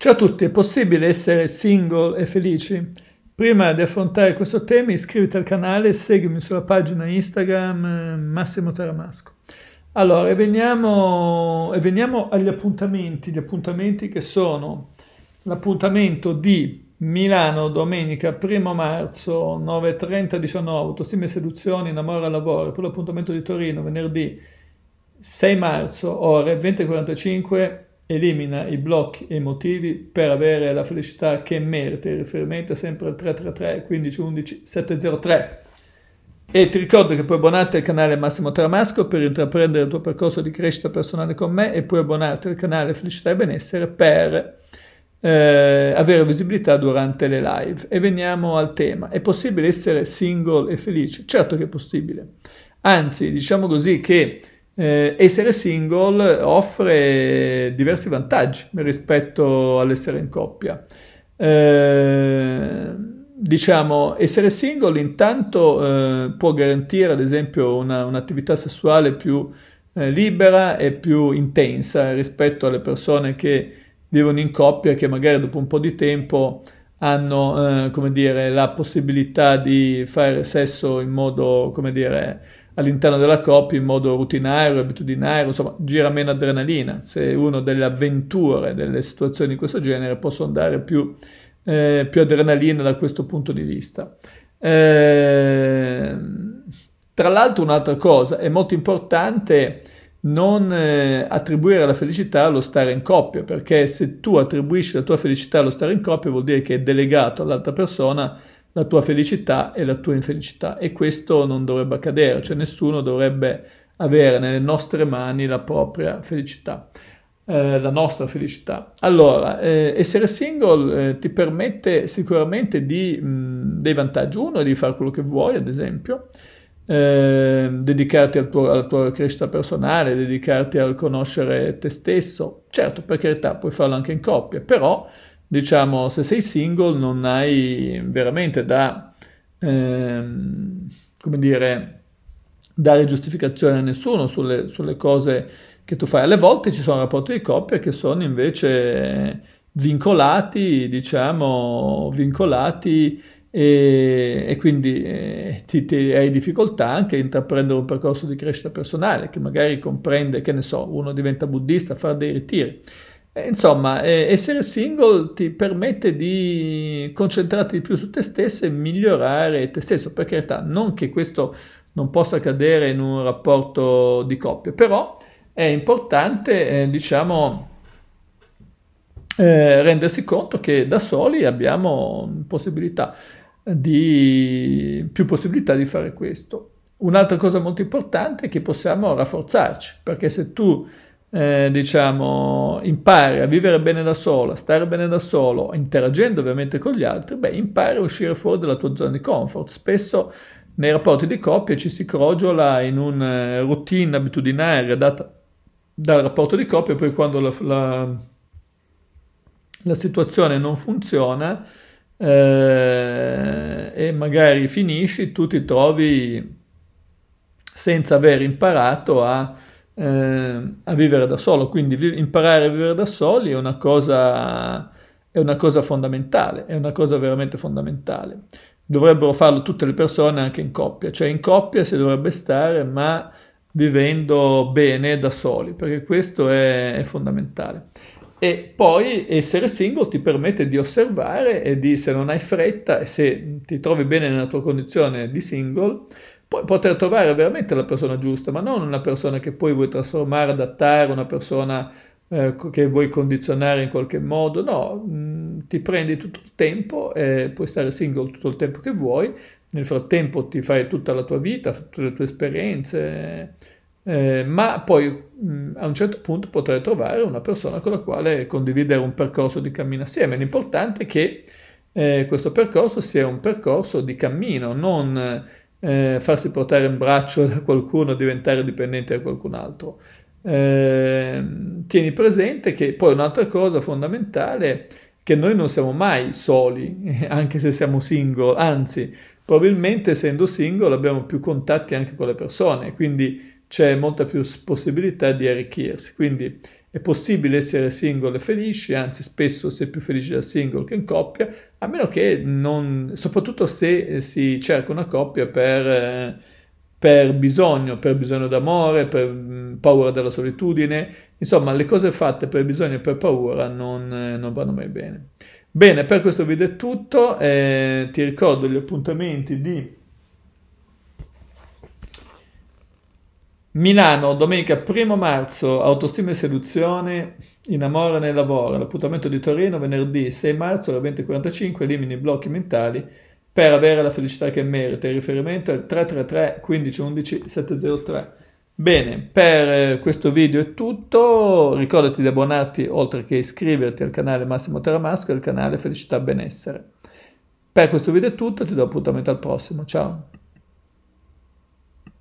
Ciao a tutti, è possibile essere single e felici? Prima di affrontare questo tema iscriviti al canale e seguimi sulla pagina Instagram eh, Massimo Taramasco. Allora, e veniamo, e veniamo agli appuntamenti, gli appuntamenti che sono l'appuntamento di Milano domenica 1 marzo 9.30-19, autostime e seduzioni, innamora al lavoro, poi l'appuntamento di Torino venerdì 6 marzo ore 20.45 elimina i blocchi emotivi per avere la felicità che merita. Il riferimento è sempre al 333 1511 703. E ti ricordo che puoi abbonarti al canale Massimo Tramasco per intraprendere il tuo percorso di crescita personale con me e puoi abbonarti al canale Felicità e Benessere per eh, avere visibilità durante le live. E veniamo al tema. È possibile essere single e felice? Certo che è possibile. Anzi, diciamo così che eh, essere single offre diversi vantaggi rispetto all'essere in coppia. Eh, diciamo, essere single intanto eh, può garantire ad esempio una, un'attività sessuale più eh, libera e più intensa rispetto alle persone che vivono in coppia che magari dopo un po' di tempo hanno, eh, come dire, la possibilità di fare sesso in modo, come dire, all'interno della coppia in modo rutinario, abitudinario, insomma gira meno adrenalina, se uno delle avventure, delle situazioni di questo genere possono dare più, eh, più adrenalina da questo punto di vista. Eh, tra l'altro un'altra cosa, è molto importante non eh, attribuire la felicità allo stare in coppia, perché se tu attribuisci la tua felicità allo stare in coppia vuol dire che è delegato all'altra persona la tua felicità e la tua infelicità e questo non dovrebbe accadere, cioè nessuno dovrebbe avere nelle nostre mani la propria felicità, eh, la nostra felicità. Allora, eh, essere single eh, ti permette sicuramente di, mh, mm, dei vantaggi, uno è di fare quello che vuoi, ad esempio, ehm, dedicarti al tuo, alla tua crescita personale, dedicarti al conoscere te stesso, certo, per carità, puoi farlo anche in coppia, però diciamo, se sei single non hai veramente da, ehm, come dire, dare giustificazione a nessuno sulle, sulle, cose che tu fai. Alle volte ci sono rapporti di coppia che sono invece vincolati, diciamo, vincolati e, e quindi eh, ti, ti, hai difficoltà anche a intraprendere un percorso di crescita personale che magari comprende, che ne so, uno diventa buddista, fa dei ritiri eh, insomma, essere single ti permette di concentrarti di più su te stesso e migliorare te stesso, per carità, non che questo non possa accadere in un rapporto di coppia, però è importante, eh, diciamo, eh, rendersi conto che da soli abbiamo possibilità di, più possibilità di fare questo. Un'altra cosa molto importante è che possiamo rafforzarci, perché se tu eh, diciamo, impari a vivere bene da sola, stare bene da solo, interagendo ovviamente con gli altri, beh, impari a uscire fuori dalla tua zona di comfort. Spesso nei rapporti di coppia ci si crogiola in una eh, routine abitudinaria data dal rapporto di coppia, poi quando la, la, la situazione non funziona eh, e magari finisci, tu ti trovi senza aver imparato a eh, a vivere da solo, quindi vi- imparare a vivere da soli è una cosa è una cosa fondamentale, è una cosa veramente fondamentale. Dovrebbero farlo tutte le persone anche in coppia, cioè in coppia si dovrebbe stare, ma vivendo bene da soli, perché questo è, è fondamentale. E poi essere single ti permette di osservare e di, se non hai fretta e se ti trovi bene nella tua condizione di single, poi poter trovare veramente la persona giusta, ma non una persona che poi vuoi trasformare, adattare, una persona eh, che vuoi condizionare in qualche modo, no, mh, mm, ti prendi tutto il tempo, eh, puoi stare single tutto il tempo che vuoi, nel frattempo ti fai tutta la tua vita, tutte le tue esperienze, eh, ma poi mh, mm, a un certo punto potrai trovare una persona con la quale condividere un percorso di cammino assieme. L'importante è che eh, questo percorso sia un percorso di cammino, non eh, farsi portare in braccio da qualcuno, diventare dipendente da qualcun altro. Eh, tieni presente che poi un'altra cosa fondamentale che noi non siamo mai soli, anche se siamo single, anzi, probabilmente essendo single abbiamo più contatti anche con le persone, quindi c'è molta più possibilità di arricchirsi. Quindi è possibile essere single e felici, anzi spesso si è più felici da single che in coppia, a meno che non, soprattutto se eh, si cerca una coppia per, eh, per bisogno, per bisogno d'amore, per mm, paura della solitudine, insomma le cose fatte per bisogno e per paura non, eh, non vanno mai bene. Bene, per questo video è tutto, eh, ti ricordo gli appuntamenti di Milano, domenica 1 marzo, autostima e seduzione, in amore nel lavoro. L'appuntamento di Torino, venerdì 6 marzo alle 20.45, elimini i blocchi mentali per avere la felicità che merita. Il riferimento è il 333 1511 703. Bene, per eh, questo video è tutto. Ricordati di abbonarti oltre che iscriverti al canale Massimo Teramasco e al canale Felicità Benessere. Per questo video è tutto, ti do appuntamento al prossimo. Ciao!